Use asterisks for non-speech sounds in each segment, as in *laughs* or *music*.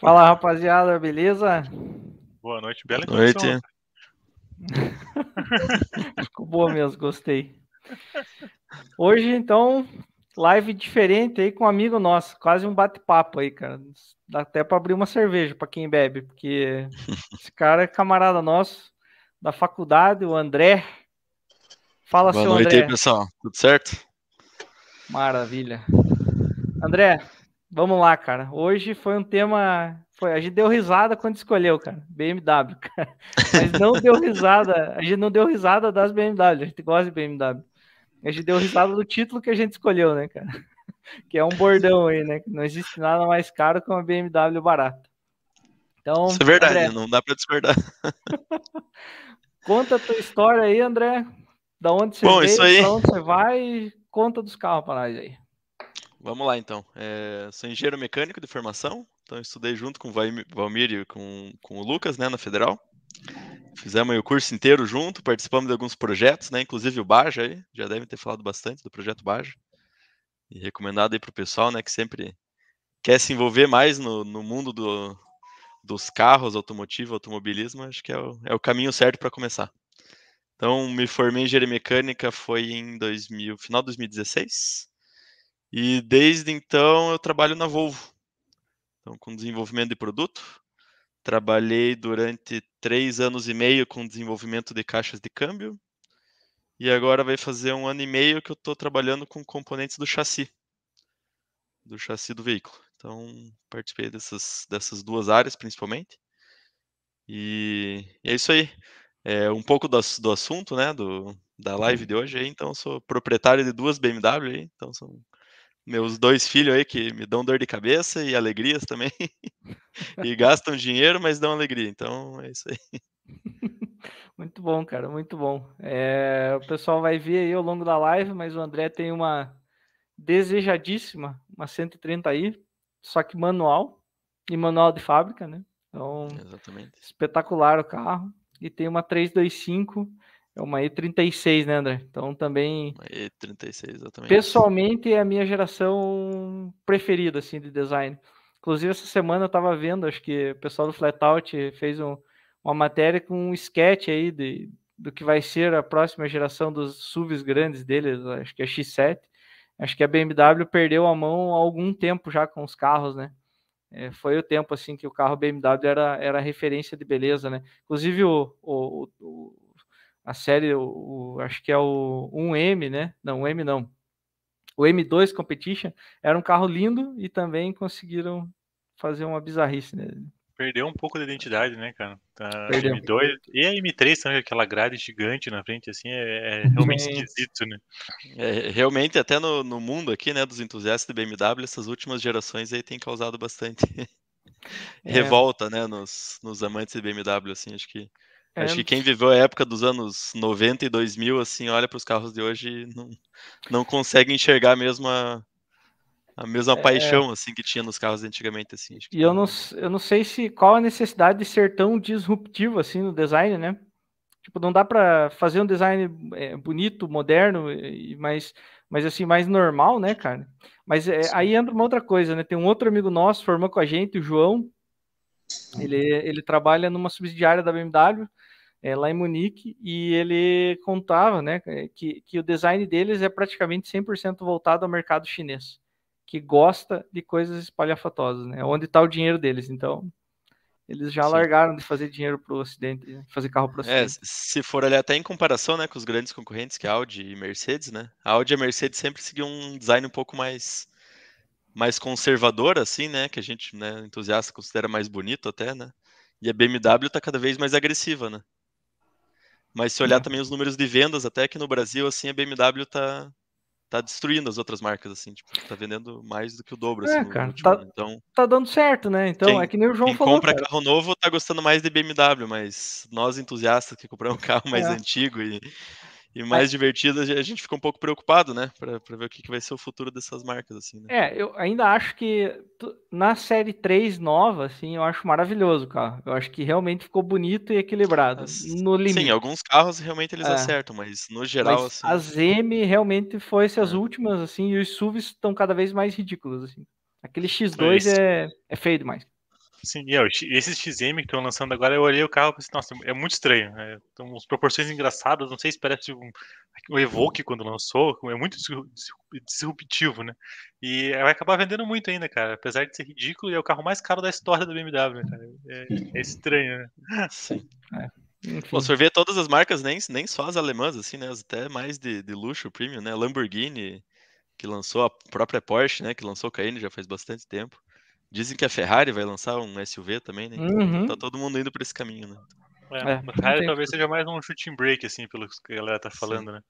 Fala rapaziada, beleza? Boa noite, bela Boa noite. *laughs* Ficou boa mesmo, gostei. Hoje, então, live diferente aí com um amigo nosso, quase um bate-papo aí, cara. Dá até para abrir uma cerveja para quem bebe, porque *laughs* esse cara é camarada nosso da faculdade, o André. Fala, Boa seu noite André. aí, pessoal. Tudo certo? Maravilha. André, Vamos lá, cara. Hoje foi um tema. Foi, a gente deu risada quando escolheu, cara. BMW, cara. Mas não *laughs* deu risada. A gente não deu risada das BMW. A gente gosta de BMW. A gente deu risada do título que a gente escolheu, né, cara? *laughs* Que é um bordão aí, né? Não existe nada mais caro que uma BMW barata. Então, Isso é verdade, André, não dá para discordar. *laughs* conta a tua história aí, André. Da onde você Bom, veio, isso aí... da onde você vai, conta dos carros para nós aí. Vamos lá, então. É, sou engenheiro mecânico de formação, então estudei junto com o Valmir e com, com o Lucas, né, na Federal. Fizemos o curso inteiro junto, participamos de alguns projetos, né, inclusive o Baja aí, já devem ter falado bastante do projeto Baja. E recomendado aí para o pessoal, né, que sempre quer se envolver mais no, no mundo do, dos carros, automotivo, automobilismo, acho que é o, é o caminho certo para começar. Então, me formei em engenharia mecânica foi em 2000, final de 2016. E desde então eu trabalho na Volvo, então, com desenvolvimento de produto. Trabalhei durante três anos e meio com desenvolvimento de caixas de câmbio. E agora vai fazer um ano e meio que eu estou trabalhando com componentes do chassi, do chassi do veículo. Então, participei dessas, dessas duas áreas principalmente. E, é isso aí. É um pouco do, do assunto né, do, da live uhum. de hoje. Então, sou proprietário de duas BMW. Então, são meus dois filhos aí que me dão dor de cabeça e alegrias também. *laughs* e gastam dinheiro, mas dão alegria. Então é isso aí. *laughs* Muito bom, cara, muito bom. É, o pessoal vai ver aí ao longo da live, mas o André tem uma desejadíssima, uma 130i, só que manual e manual de fábrica, né? Então, Exatamente. espetacular o carro. E tem uma 325 é uma E36, né, André? Então também. Uma E36, exatamente. Pessoalmente é a minha geração preferida, assim, de design. Inclusive, essa semana eu tava vendo, acho que o pessoal do Flatout fez um, uma matéria com um sketch aí de, do que vai ser a próxima geração dos SUVs grandes deles, acho que é X7. Acho que a BMW perdeu a mão há algum tempo já com os carros, né? É, foi o tempo assim que o carro BMW era, era referência de beleza, né? Inclusive o, o, o a série, o, o, acho que é o 1M, né? Não, o M não. O M2 Competition era um carro lindo e também conseguiram fazer uma bizarrice nele. Perdeu um pouco da identidade, né, cara? Tá, a M2 e a M3 também, aquela grade gigante na frente, assim, é, é realmente esquisito, né? É, realmente, até no, no mundo aqui, né, dos entusiastas de BMW, essas últimas gerações aí tem causado bastante *laughs* é. revolta, né, nos, nos amantes de BMW, assim, acho que é. Acho que quem viveu a época dos anos 90 e 2000, assim, olha para os carros de hoje e não, não consegue enxergar a mesma, a mesma é. paixão assim que tinha nos carros antigamente. Assim, e eu não, eu não sei se qual a necessidade de ser tão disruptivo assim no design, né? Tipo, não dá para fazer um design eh, bonito, moderno, mas, mas assim, mais normal, né, cara? Mas é, aí entra uma outra coisa, né? Tem um outro amigo nosso, formou com a gente, o João, uhum. ele, ele trabalha numa subsidiária da BMW é, lá em Munique, e ele contava né, é, que, que o design deles é praticamente 100% voltado ao mercado chinês, que gosta de coisas espalhafatosas, né? Onde está o dinheiro deles, então... Eles já Sim. largaram de fazer dinheiro para o Ocidente, né, fazer carro para o é, Ocidente. É, se for olhar até em comparação né, com os grandes concorrentes, que é Audi e Mercedes, né? A Audi e a Mercedes sempre seguiam um design um pouco mais, mais conservador, assim, né? Que a gente, né, entusiasta, considera mais bonito até, né? E a BMW está cada vez mais agressiva, né? Mas se olhar é. também os números de vendas, até que no Brasil, assim, a BMW tá, tá destruindo as outras marcas, assim, tipo, tá vendendo mais do que o dobro, é, assim, tá, então, tá dando certo, né? Então, quem, é que nem o João quem falou, compra cara. carro novo tá gostando mais de BMW, mas nós entusiastas que compramos um carro mais é. antigo e e mais é. divertida, a gente fica um pouco preocupado, né? Pra, pra ver o que, que vai ser o futuro dessas marcas, assim, né? É, eu ainda acho que na série 3 nova, assim, eu acho maravilhoso cara carro. Eu acho que realmente ficou bonito e equilibrado. As... No limite. Sim, alguns carros realmente eles é. acertam, mas no geral, mas assim. As ZM realmente foi essas é. últimas, assim, e os SUVs estão cada vez mais ridículos, assim. Aquele X2 é, é feio demais. Sim, e é, esses XM que estão lançando agora, eu olhei o carro e pensei, assim, nossa, é muito estranho. Né? Então, proporções engraçadas, não sei se parece um, o Evoque quando lançou, é muito disruptivo, né? E vai acabar vendendo muito ainda, cara. Apesar de ser ridículo, é o carro mais caro da história da BMW, cara? É, é estranho, né? *laughs* Sim. É. Você vê todas as marcas, nem, nem só as alemãs, assim, né? até mais de, de luxo, premium, né? Lamborghini, que lançou a própria Porsche, né? Que lançou o Cayenne já faz bastante tempo. Dizem que a Ferrari vai lançar um SUV também, né? Então uhum. Tá todo mundo indo para esse caminho, né? É, é, a Ferrari talvez seja mais um shooting break, assim, pelo que a galera tá falando, Sim. né?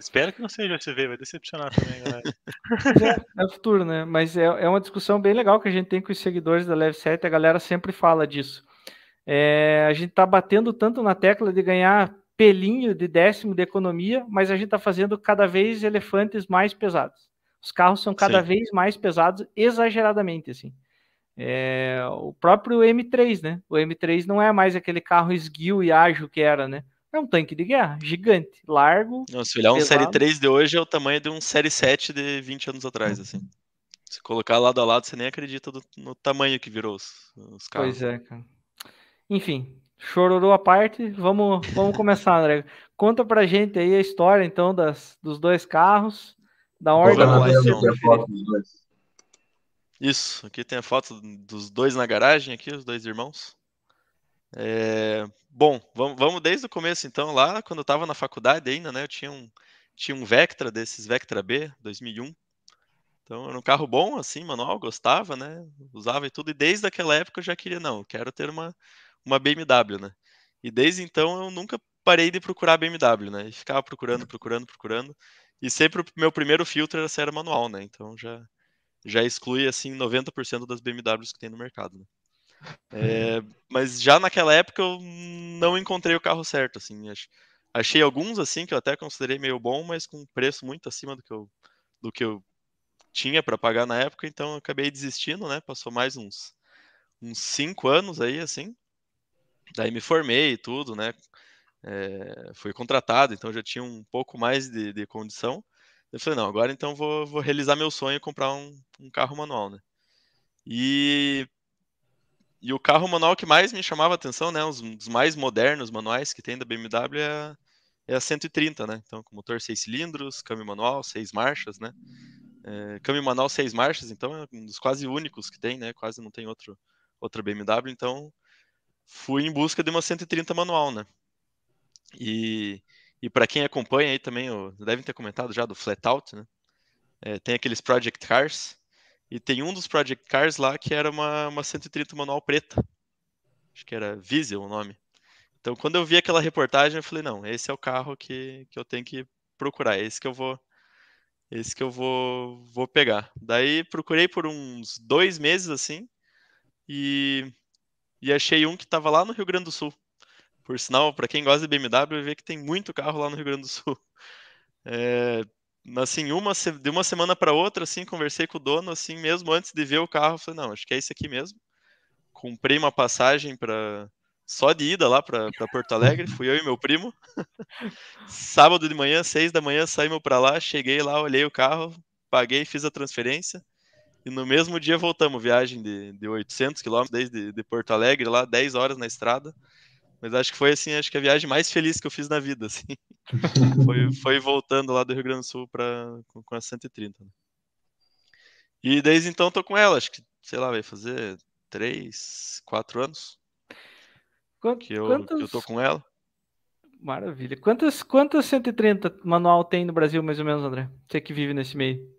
Espero que não seja o vai decepcionar também, galera. *laughs* É, é o futuro, né? Mas é, é uma discussão bem legal que a gente tem com os seguidores da Leve 7, a galera sempre fala disso. É, a gente tá batendo tanto na tecla de ganhar pelinho de décimo de economia, mas a gente tá fazendo cada vez elefantes mais pesados. Os carros são cada Sim. vez mais pesados, exageradamente, assim. É, o próprio M3, né? O M3 não é mais aquele carro esguio e ágil que era, né? É um tanque de guerra, gigante, largo. Não, se olhar um Série 3 de hoje, é o tamanho de um Série 7 de 20 anos atrás, hum. assim. Se colocar lado a lado, você nem acredita do, no tamanho que virou os, os carros. Pois é, cara. Enfim, chororou à parte, vamos, vamos começar, André. Conta pra gente aí a história, então, das, dos dois carros na ordem Isso, aqui tem a foto dos dois na garagem, aqui, os dois irmãos. É... Bom, vamos, desde o começo, então, lá quando eu estava na faculdade ainda, né? Eu tinha um, tinha um Vectra desses, Vectra B, 2001. Então era um carro bom, assim, manual, gostava, né? Usava e tudo. E desde aquela época eu já queria, não, quero ter uma, uma BMW, né? E desde então eu nunca parei de procurar BMW, né? E ficava procurando, procurando, procurando. E sempre o meu primeiro filtro era ser manual, né? Então já, já exclui, assim, 90% das BMWs que tem no mercado, né? É, *laughs* mas já naquela época eu não encontrei o carro certo, assim. Achei alguns, assim, que eu até considerei meio bom, mas com preço muito acima do que eu, do que eu tinha para pagar na época, então eu acabei desistindo, né? Passou mais uns uns cinco anos aí, assim. Daí me formei e tudo, né? é, fui contratado, então já tinha um pouco mais de, de condição. Eu falei, não, agora então vou, vou realizar meu sonho e comprar um, um, carro manual, né? E, e o carro manual que mais me chamava atenção, né? Os, os mais modernos manuais que tem da BMW é, é, a 130, é né? Então, com motor seis cilindros, câmbio manual, seis marchas, né? É, câmbio manual seis marchas, então é um dos quase únicos que tem, né? Quase não tem outro, outra BMW, então fui em busca de uma 130 manual, né? E, e para quem acompanha aí também, devem ter comentado já do Flatout, né? É, tem aqueles Project Cars, e tem um dos Project Cars lá que era uma, uma 130 manual preta. Acho que era Vizio o nome. Então, quando eu vi aquela reportagem, eu falei, não, esse é o carro que, que eu tenho que procurar, é esse que eu vou é esse que eu vou, vou pegar. Daí procurei por uns dois meses assim e, e achei um que estava lá no Rio Grande do Sul. Por sinal, para quem gosta de BMW, vê que tem muito carro lá no Rio Grande do Sul. *laughs* É, assim, uma, de uma semana para outra, assim, conversei com o dono, assim, mesmo antes de ver o carro, falei, não, acho que é esse aqui mesmo. Comprei uma passagem para só de ida lá para Porto Alegre, fui eu e meu primo. *laughs* Sábado de manhã, seis da manhã, saímos para lá, cheguei lá, olhei o carro, paguei, fiz a transferência. E no mesmo dia voltamos, viagem de, de 800 quilômetros desde de Porto Alegre, lá 10 horas na estrada. Mas acho que foi assim, acho que a viagem mais feliz que eu fiz na vida, assim. *laughs* foi, foi voltando lá do Rio Grande do Sul para com, com a 130. Né? E desde então tô com ela, acho que, sei lá, vai fazer três, quatro anos. Quanto, que, eu, que eu tô com ela. Maravilha. Quantas, quantas 130 manual tem no Brasil, mais ou menos, André? Você que vive nesse meio.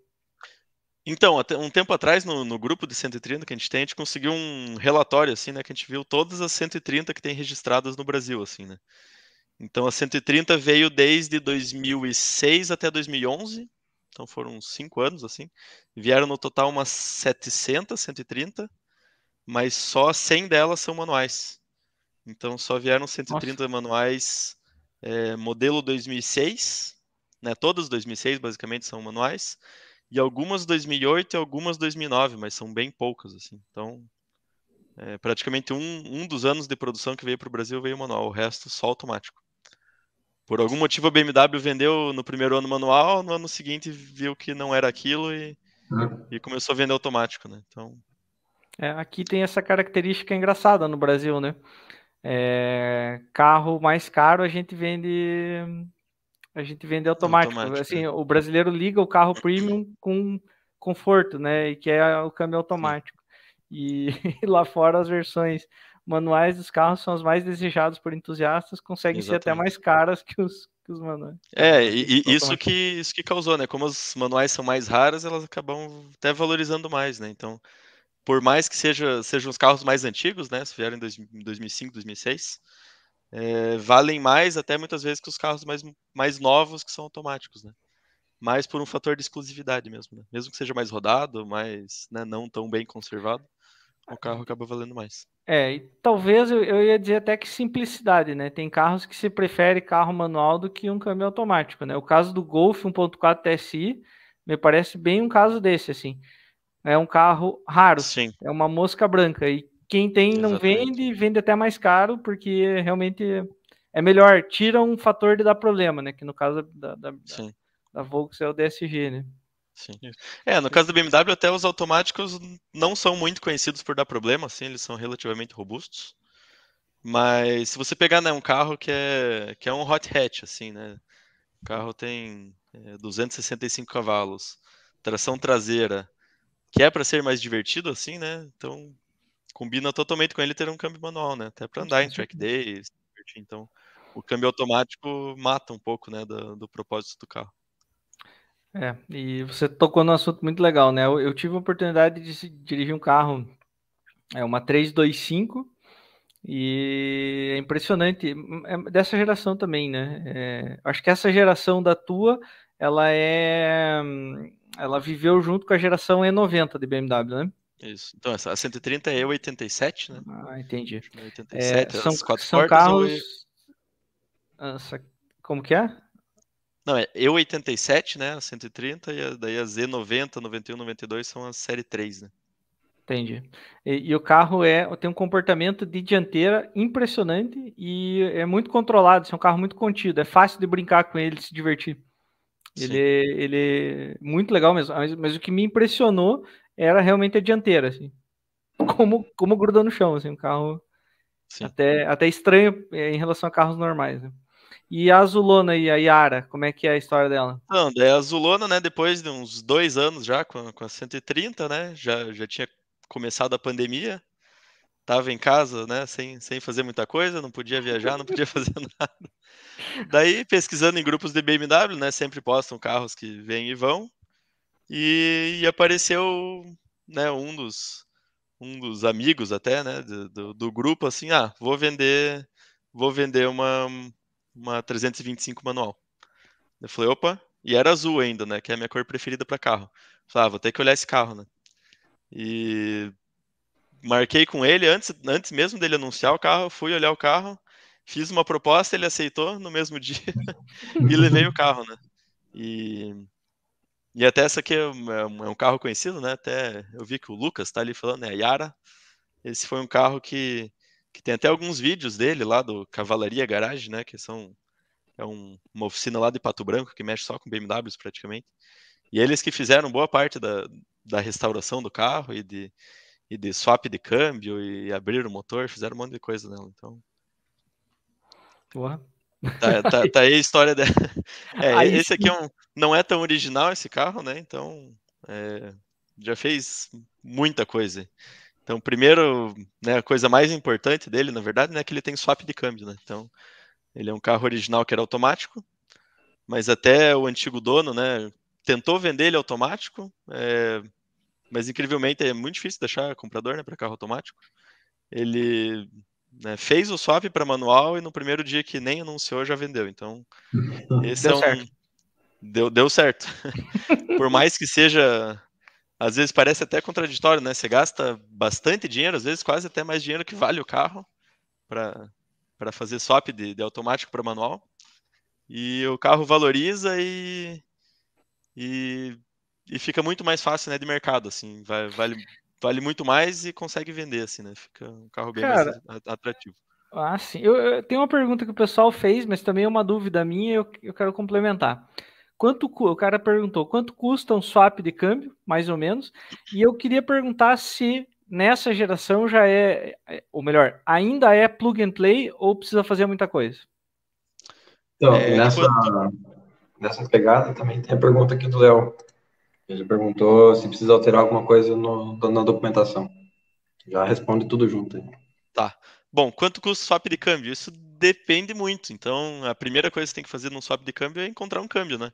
Então, até um tempo atrás, no, no, grupo de 130 que a gente tem, a gente conseguiu um relatório, assim, né? Que a gente viu todas as 130 que tem registradas no Brasil, assim, né? Então, a 130 veio desde 2006 até 2011. Então, foram cinco anos, assim. Vieram no total umas 700, 130. Mas só 100 delas são manuais. Então, só vieram 130 Nossa. manuais é, modelo 2006. Né? Todas 2006, basicamente, são manuais. E algumas 2008 e algumas 2009, mas são bem poucas, assim. Então, é, praticamente um, um dos anos de produção que veio para o Brasil veio manual, o resto só automático. Por algum motivo a BMW vendeu no primeiro ano manual, no ano seguinte viu que não era aquilo e, uhum. e começou a vender automático, né? Então... É, aqui tem essa característica engraçada no Brasil, né? É, carro mais caro a gente vende a gente vende automático. automático. Assim, é. o brasileiro liga o carro premium com conforto, né? E que é o câmbio automático. E, e *laughs* lá fora as versões manuais dos carros são as mais desejadas por entusiastas, conseguem Exatamente. ser até mais caras que os, que os manuais. É, e, e isso, que, isso que causou, né? Como os manuais são mais raras, elas acabam até valorizando mais, né? Então, por mais que seja, sejam os carros mais antigos, né? Se vieram em 2005, 2006, é, valem mais até muitas vezes que os carros mais, mais novos que são automáticos, né? Mas por um fator de exclusividade mesmo, né? Mesmo que seja mais rodado, mas né, não tão bem conservado, o carro acaba valendo mais. É, e talvez eu, eu ia dizer até que simplicidade, né? Tem carros que se prefere carro manual do que um câmbio automático, né? O caso do Golf 1.4 TSI me parece bem um caso desse, assim. É um carro raro, Sim. é uma mosca branca e quem tem não Exatamente. vende, vende até mais caro, porque realmente é melhor, tira um fator de dar problema, né? Que no caso da, da, da, da Volks é o DSG, né? Sim. É, no caso da BMW, até os automáticos não são muito conhecidos por dar problema, assim, eles são relativamente robustos. Mas se você pegar né, um carro que é, que é um hot hatch, assim, né? O carro tem é, 265 cavalos, tração traseira, que é para ser mais divertido, assim, né? Então combina totalmente com ele ter um câmbio manual, né? Até para andar em track uhum. days, então o câmbio automático mata um pouco, né, do, do propósito do carro. É, e você tocou num assunto muito legal, né? Eu, eu tive a oportunidade de dirigir um carro, é uma 325, e é impressionante, é dessa geração também, né? É, acho que essa geração da tua, ela é, ela viveu junto com a geração E90 de BMW, né? Isso. Então, a 130 é 87, né? Ah, entendi. 87, é, é, é, são, quatro são portas, é carros... Ou... Ah, como que é? Não, é E87, né? A 130, e a, daí a Z90, 91, 92 são a série 3, né? Entendi. E, e, o carro é tem um comportamento de dianteira impressionante e é muito controlado. É um carro muito contido. É fácil de brincar com ele, se divertir. Ele, ele é muito legal mesmo. Mas, mas, o que me impressionou era realmente a dianteira, assim. *laughs* Como, como gruda no chão, assim, um carro até, até estranho eh, em relação a carros normais, né? E a Azulona e a Yara, como é que é a história dela? Não, daí a Azulona, né, depois de uns dois anos já, com a, com a 130, né, já, já tinha começado a pandemia, tava em casa, né, sem, sem fazer muita coisa, não podia viajar, não podia *laughs* fazer nada. Daí, pesquisando em grupos de BMW, né, sempre postam carros que vêm e vão, e, e apareceu né, um dos um dos amigos até, né, do, do, grupo, assim, ah, vou vender, vou vender uma, uma 325 manual. Eu falei, opa, e era azul ainda, né, que é a minha cor preferida para carro. Eu falei, ah, vou ter que olhar esse carro, né. E marquei com ele, antes, antes mesmo dele anunciar o carro, fui olhar o carro, fiz uma proposta, ele aceitou no mesmo *laughs* dia *laughs* e levei o carro, né. E e até essa aqui é, é, é um, carro conhecido, né? Até eu vi que o Lucas está ali falando, né? A Yara. Esse foi um carro que, que tem até alguns vídeos dele lá do Cavalaria Garage, né? Que são é um, uma oficina lá de Pato Branco que mexe só com BMWs praticamente. E eles que fizeram boa parte da, da restauração do carro e de, e de swap de câmbio e abrir o motor, fizeram um monte de coisa nela. Então. Boa. Tá, tá, tá, aí a história dela. *laughs* É, aí, esse aqui é um, não é tão original esse carro, né? Então é, já fez muita coisa. Então, primeiro, né, a coisa mais importante dele, na verdade, né, é que ele tem swap de câmbio, né? Então, ele é um carro original que era automático, mas até o antigo dono, né, tentou vender ele automático, é, mas incrivelmente é muito difícil deixar comprador, né, para carro automático. Ele né, fez o swap para manual e no primeiro dia que nem anunciou já vendeu. Então, *laughs* esse deu é um... certo. Deu, deu certo. *laughs* Por mais que seja, às vezes parece até contraditório, né? Você gasta bastante dinheiro, às vezes quase até mais dinheiro que vale o carro para fazer swap de, de automático para manual. E o carro valoriza e, e, e, fica muito mais fácil né, de mercado. Assim, vai, vale vale muito mais e consegue vender, assim, né? Fica um carro bem Cara, mais atrativo. Ah, sim. Eu, eu, tenho uma pergunta que o pessoal fez, mas também é uma dúvida minha e eu, eu quero complementar. Quanto o cara perguntou quanto custa um swap de câmbio, mais ou menos, e eu queria perguntar se nessa geração já é, é, ou melhor, ainda é plug and play ou precisa fazer muita coisa? Então, é, nessa, quanto... nessa pegada também tem a pergunta aqui do Léo. Ele perguntou se precisa alterar alguma coisa no, na documentação. Já responde tudo junto. Aí. Tá. Bom, quanto custa o swap de câmbio? Isso depende muito. Então, a primeira coisa que você tem que fazer num swap de câmbio é encontrar um câmbio, né?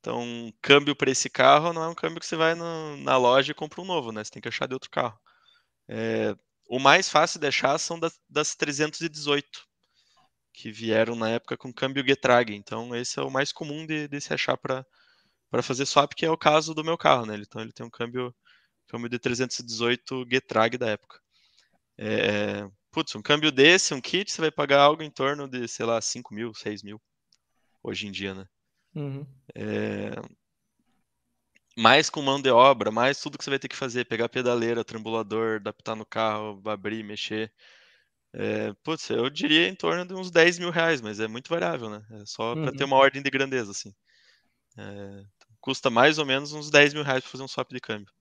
Então, um câmbio para esse carro não é um câmbio que você vai no, na loja e compra um novo, né? Você tem que achar de outro carro. É, o mais fácil de achar são das, das 318, que vieram na época com câmbio Getrag. Então, esse é o mais comum de, de se achar para para fazer swap, que é o caso do meu carro, né? Então ele tem um câmbio, câmbio de 318 Getrag da época. É, putz, um câmbio desse, um kit, você vai pagar algo em torno de, sei lá, 5 mil, 6 mil, hoje em dia, né? Uhum. É, mais com mão de obra, mais tudo que você vai ter que fazer, pegar pedaleira, trambulador, adaptar no carro, abrir, mexer. É, putz, eu diria em torno de uns 10 mil reais, mas é muito variável, né? É só uhum. para ter uma ordem de grandeza, assim. É, custa mais ou menos uns 10 mil reais para fazer um swap de câmbio.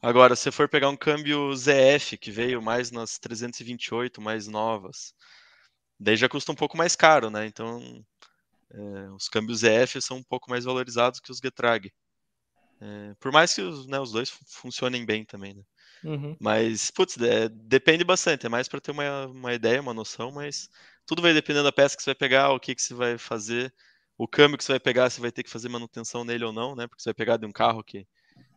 Agora, se for pegar um câmbio ZF, que veio mais nas 328, mais novas, daí já custa um pouco mais caro, né? Então, é, os câmbios ZF são um pouco mais valorizados que os Getrag. É, por mais que os, né, os dois funcionem bem também, né? Uhum. Mas, putz, é, depende bastante. É mais para ter uma, uma ideia, uma noção, mas tudo vai dependendo da peça que você vai pegar, o que, que você vai fazer o câmbio que você vai pegar, você vai ter que fazer manutenção nele ou não, né? Porque você vai pegar de um carro que,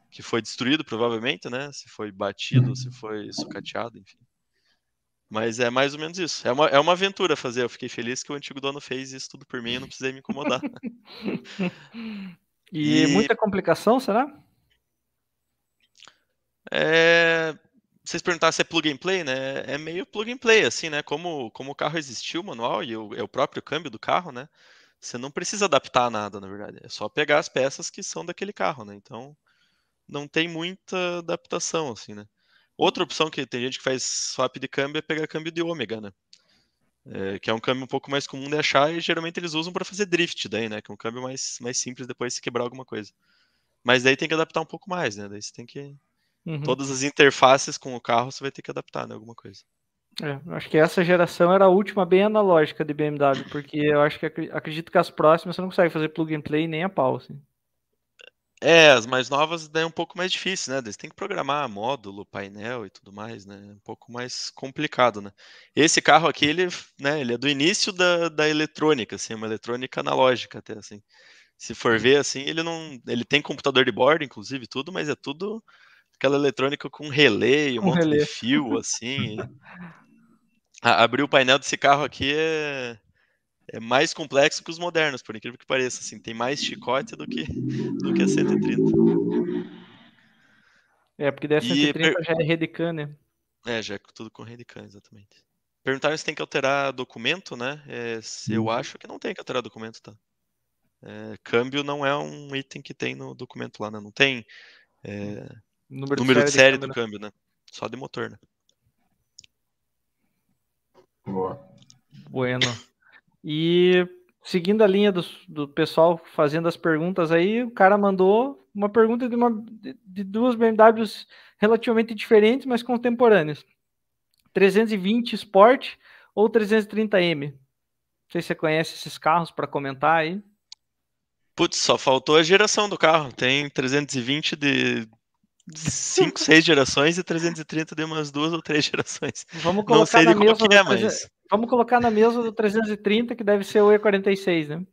que foi destruído, provavelmente, né? Se foi batido, se uhum. foi sucateado, enfim. Mas é mais ou menos isso. É uma, é uma aventura fazer. Eu fiquei feliz que o antigo dono fez isso tudo por mim e não precisei me incomodar. *laughs* e, e, muita complicação, será? É... Vocês perguntaram se é plug and play, né? É meio plug and play, assim, né? Como, como o carro existiu, o manual, e o, é o próprio câmbio do carro, né? Você não precisa adaptar nada, na verdade. É só pegar as peças que são daquele carro, né? Então, não tem muita adaptação, assim, né? Outra opção que tem gente que faz swap de câmbio é pegar câmbio de ômega, né? É, que é um câmbio um pouco mais comum de achar e geralmente eles usam para fazer drift daí, né? Que é um câmbio mais, mais simples depois se quebrar alguma coisa. Mas daí tem que adaptar um pouco mais, né? Daí você tem que. Uhum. Todas as interfaces com o carro você vai ter que adaptar, né? Alguma coisa. É, acho que essa geração era a última bem analógica de BMW, porque eu acho que acredito que as próximas você não consegue fazer plug and play nem a pau. Assim. É, as mais novas daí é um pouco mais difícil, né? Você tem que programar módulo, painel e tudo mais, né? É um pouco mais complicado, né? Esse carro aqui, ele, né, ele é do início da, da eletrônica, assim, é uma eletrônica analógica até, assim. Se for ver, assim, ele não... Ele tem computador de bordo, inclusive, tudo, mas é tudo aquela eletrônica com relé, um, um monte relé. de fio, assim. *laughs* abrir o painel desse carro aqui é, é mais complexo que os modernos, por incrível que pareça. Assim, tem mais chicote do que, do que a 130. É, porque dessa 130 per... já é Redican, né? É, já é tudo com Redican, exatamente. Perguntaram se tem que alterar documento, né? É, eu uhum. acho que não tem que alterar documento, tá? É, câmbio não é um item que tem no documento lá, né? Não tem é, número, de número série, de série do câmbio, né? Só de motor, né? Boa. Bueno. E seguindo a linha do, do pessoal fazendo as perguntas aí, o cara mandou uma pergunta de, uma, de, de duas BMWs relativamente diferentes, mas contemporâneas. 320 Sport ou 330M? Não sei se você conhece esses carros para comentar aí. Putz, só faltou a geração do carro. Tem 320 de 5, 6 *laughs* gerações e 330 de umas duas ou três gerações. Vamos colocar Não sei na de qual que é, mas... Vamos colocar na mesa do 330, que deve ser o E46, né?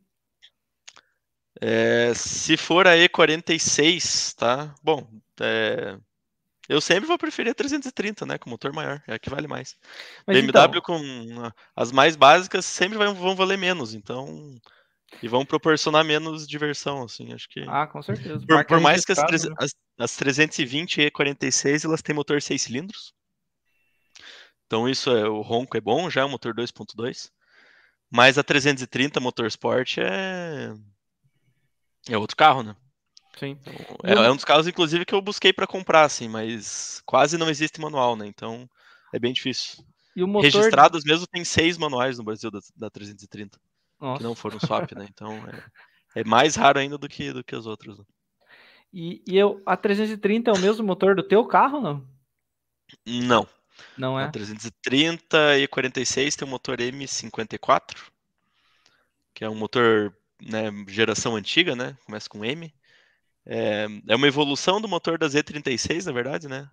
É, se for a E46, tá? Bom, é... eu sempre vou preferir a 330, né? Com motor maior, é a que vale mais. Mas BMW então... com as mais básicas sempre vão valer menos, então e vão proporcionar menos diversão, assim, acho que. Ah, com certeza. Por, por mais que as, né? as, as 320 e 46 elas têm motor 6 cilindros. Então isso é o ronco é bom, já é um motor 2.2. Mas a 330 motor sport é é outro carro, né? Sim. Então, é, é, um dos carros inclusive que eu busquei para comprar assim, mas quase não existe manual, né? Então é bem difícil. E o motor... Registrados mesmo tem seis manuais no Brasil da, da 330. Nossa. que não foram swap, né? *laughs* Então é, é, mais raro ainda do que, do que os outros. Né? E, e eu, a 330 é o mesmo motor do teu carro, não? Não. Não é? A 330 e 46 tem o motor M54, que é um motor né, geração antiga, né? Começa com M. É, é uma evolução do motor das Z36, na verdade, né?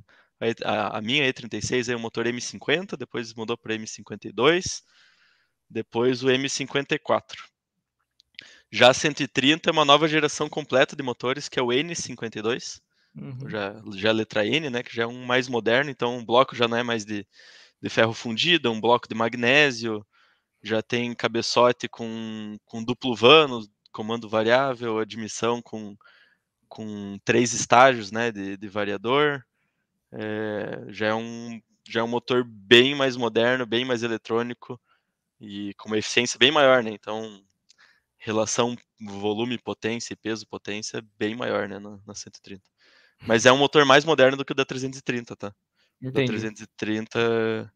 A, a minha E36 é o motor M50, depois mudou para M52 depois o M54. Já a 130 é uma nova geração completa de motores, que é o N52, uhum. já, já é letra N, né, que já é um mais moderno, então um bloco já não é mais de, de ferro fundido, é um bloco de magnésio, já tem cabeçote com, com duplo vano, comando variável, admissão com, com três estágios né, de, de variador. É, já, é um, já é um motor bem mais moderno, bem mais eletrônico, e com uma eficiência bem maior, né? Então, relação volume, potência e peso, potência bem maior, né, na, na 130. Mas é um motor mais moderno do que o da 330, tá? Entendi. Da 330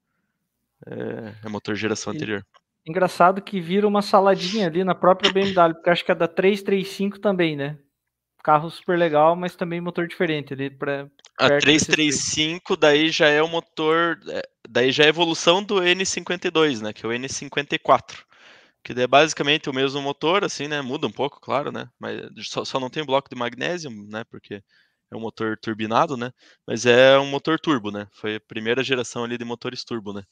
é, é motor geração anterior. Engraçado que vira uma saladinha ali na própria BMW, porque acho que é da 335 também, né? Carro super legal, mas também motor diferente ali para a 335 daí já é o motor, é, daí já é a evolução do N52, né, que é o N54. Que é basicamente o mesmo motor, assim, né? Muda um pouco, claro, né? Mas só, só não tem bloco de magnésio, né? Porque é um motor turbinado, né? Mas é um motor turbo, né? Foi a primeira geração ali de motores turbo, né?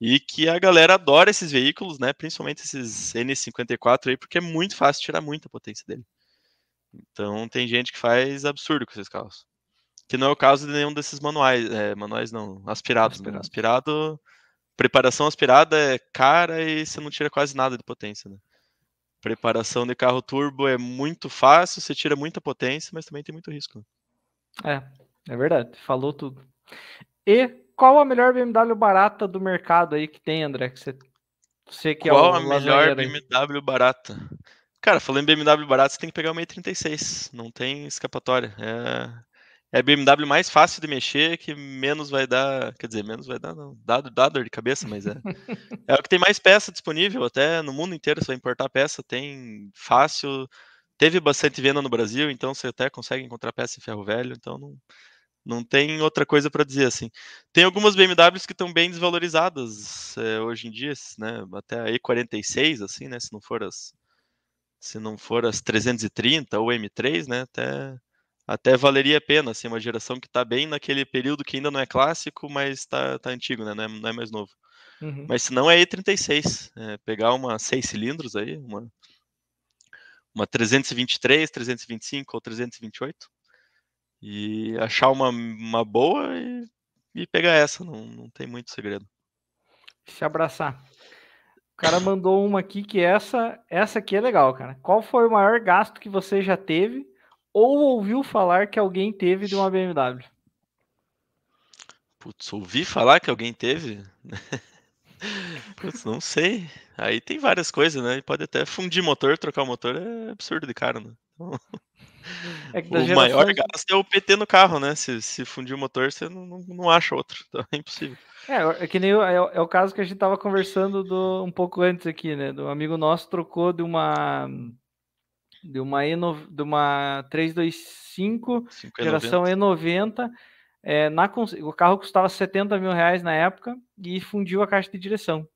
E que a galera adora esses veículos, né? Principalmente esses N54 aí, porque é muito fácil tirar muita potência dele. Então tem gente que faz absurdo com esses carros que não é o caso de nenhum desses manuais, é, manuais não, aspirados. Aspirado. Né? aspirado, preparação aspirada é cara e você não tira quase nada de potência. Né? Preparação de carro turbo é muito fácil, você tira muita potência, mas também tem muito risco. Né? É, é verdade, falou tudo. E qual a melhor BMW barata do mercado aí que tem, André? Que você, você que é qual é a melhor BMW aí? barata? Cara, falando em BMW barata, você tem que pegar o 36 não tem escapatória. É é BMW mais fácil de mexer, que menos vai dar, quer dizer, menos vai dar, não, dá, dá dor de cabeça, mas é. *laughs* é o que tem mais peça disponível, até no mundo inteiro, você vai importar peça, tem fácil, teve bastante venda no Brasil, então você até consegue encontrar peça em ferro velho, então não, não tem outra coisa para dizer assim. Tem algumas BMWs que estão bem desvalorizadas é, hoje em dia, né? Até a E46, assim, né? Se não for as, se não for as 330 ou M3, né? Até até valeria a pena, assim, uma geração que está bem naquele período que ainda não é clássico, mas está tá antigo, né? Não é, não é mais novo. Uhum. Mas se não é E36, é, pegar uma seis cilindros aí, uma, uma 323, 325 ou 328, e achar uma, uma boa e, e pegar essa, não, não tem muito segredo. Se abraçar. O cara mandou uma aqui que essa, essa aqui é legal, cara. Qual foi o maior gasto que você já teve ou ouviu falar que alguém teve de uma BMW? Putz, ouvi falar que alguém teve? *laughs* Putz, não sei. Aí tem várias coisas, né? Pode até fundir motor, trocar o motor é absurdo de caro. né? É *laughs* o geração... maior gasto é o PT no carro, né? Se, se fundir o motor, você não, não, não acha outro. Então é impossível. É, é que nem o, é, é, o caso que a gente tava conversando do, um pouco antes aqui, né? Do amigo nosso trocou de uma de uma, Eno, de uma 325 590. É geração E90. É, na, o carro custava 70 mil reais na época e fundiu a caixa de direção.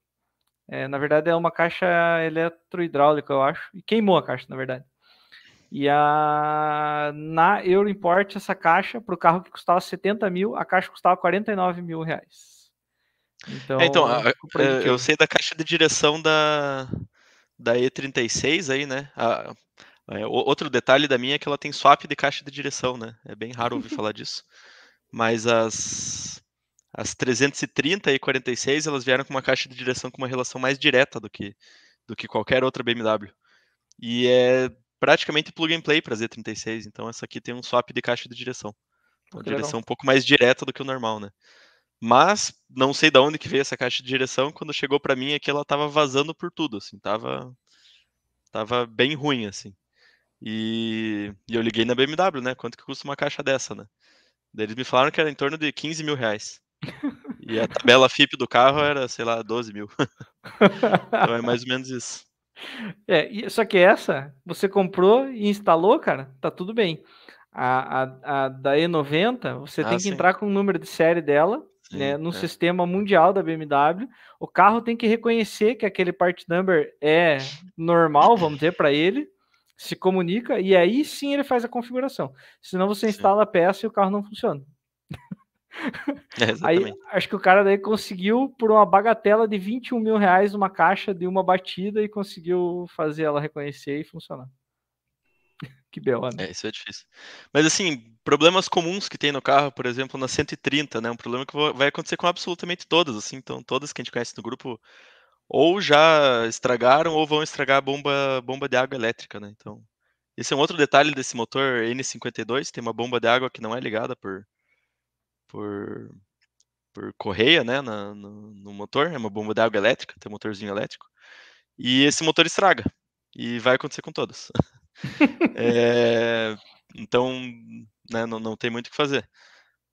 É, na verdade, é uma caixa eletrohidráulica, eu acho, e queimou a caixa, na verdade. E a, na Euroimport, essa caixa, para o carro que custava 70 mil, a caixa custava 49 mil reais. Então, então é, então eu, eu sei da caixa de direção da, da E36 aí, né? A, é, outro detalhe da minha é que ela tem swap de caixa de direção, né? É bem raro ouvir *laughs* falar disso. Mas as, as 330 e 46 elas vieram com uma caixa de direção com uma relação mais direta do que, do que qualquer outra BMW. E é praticamente plug and play para Z36, então essa aqui tem um swap de caixa de direção. Uma direção um pouco mais direta do que o normal, né? Mas não sei de onde que veio essa caixa de direção, quando chegou para mim é que ela estava vazando por tudo, assim, tava tava bem ruim assim. E, e, eu liguei na BMW, né? Quanto que custa uma caixa dessa, né? Daí eles me falaram que era em torno de 15 mil reais. *laughs* E a tabela FIP do carro era, sei lá, 12 mil. *laughs* então é mais ou menos isso. É, só que essa, você comprou e instalou, cara, tá tudo bem. A, a, a da E90, você ah, tem que sim. entrar com o número de série dela, sim, né, no é. sistema mundial da BMW. O carro tem que reconhecer que aquele part number é normal, vamos dizer, para ele se comunica e aí sim ele faz a configuração. Senão você sim. instala a peça e o carro não funciona. *laughs* É, aí acho que o cara daí conseguiu por uma bagatela de 21 mil reais uma caixa de uma batida e conseguiu fazer ela reconhecer e funcionar. *laughs* que belo, né? É, isso é difícil. Mas assim, problemas comuns que tem no carro, por exemplo, na 130, né? Um problema que vai acontecer com absolutamente todas, assim, então todas que a gente conhece no grupo ou já estragaram ou vão estragar a bomba, bomba de água elétrica, né? Então, esse é um outro detalhe desse motor N52, tem uma bomba de água que não é ligada por por, por correia, né, na, no, no, motor, é uma bomba de água elétrica, tem um motorzinho elétrico. E esse motor estraga. E vai acontecer com todos. *laughs* é, então, né, não, não tem muito o que fazer.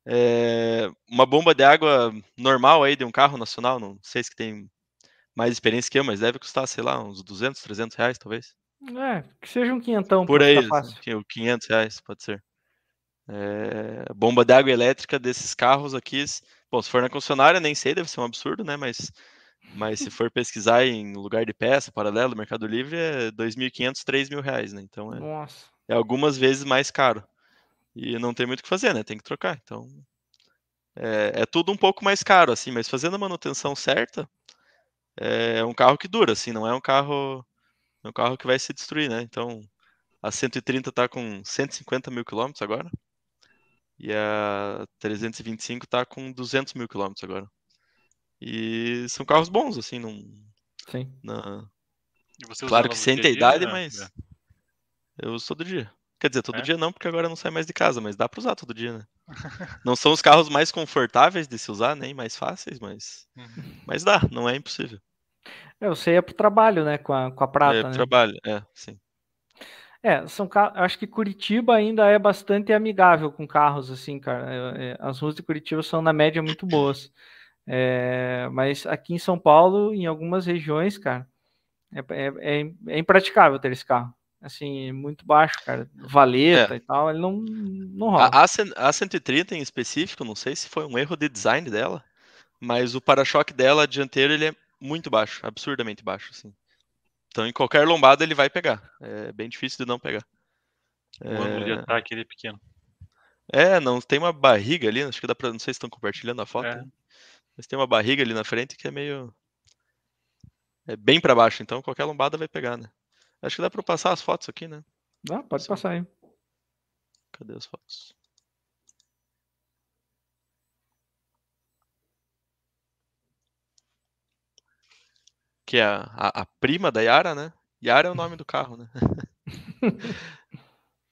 É, uma bomba de água normal aí de um carro nacional, não sei se tem mais experiência que eu, mas deve custar, sei lá, uns 200, 300 reais, talvez. É, que seja um quinhentão. Por aí, assim, fácil. 500 reais, pode ser. É, bomba de água elétrica desses carros aqui, bom, se for na concessionária, nem sei, deve ser um absurdo, né, mas... Mas se for pesquisar em lugar de peça, paralelo, Mercado Livre, é 2.500, 3.000 reais, né? Então é, Nossa. é algumas vezes mais caro. E não tem muito o que fazer, né? Tem que trocar. Então é, é, tudo um pouco mais caro, assim, mas fazendo a manutenção certa, é um carro que dura, assim, não é um carro, é um carro que vai se destruir, né? Então, a 130 está com 150 mil quilômetros agora e a 325 está com 200 mil quilômetros agora. E são carros bons, assim, não. Sim. Na... Claro que sem ter idade, né? mas é. eu uso todo dia. Quer dizer, todo é? dia não, porque agora não sai mais de casa, mas dá para usar todo dia, né? *laughs* não são os carros mais confortáveis de se usar, nem mais fáceis, mas, uhum. mas dá, não é impossível. Eu sei, é pro trabalho, né? Com a, com a prata. É, né? trabalho, é, sim. É, são acho que Curitiba ainda é bastante amigável com carros, assim, cara. É, é, as ruas de Curitiba são, na média, muito boas. É, mas aqui em São Paulo, em algumas regiões, cara, é, é, é, é impraticável ter esse carro. Assim, muito baixo, cara. Valeta e tal, ele não, não rola. A, a, a 130 em específico, não sei se foi um erro de design dela, mas o para-choque dela dianteiro, ele é muito baixo, absurdamente baixo, assim. Então, em qualquer lombada ele vai pegar. É bem difícil de não pegar. O é... ângulo de é. ataque ele é pequeno. É, não tem uma barriga ali, acho que dá pra. Não sei se estão compartilhando a foto. É. Mas tem uma barriga ali na frente que é meio. É bem para baixo, então qualquer lombada vai pegar, né? Acho que dá para passar as fotos aqui, né? Dá, pode passar, hein? Cadê as fotos? que é a, a, a, prima da Yara, né? Yara é o nome do carro, né?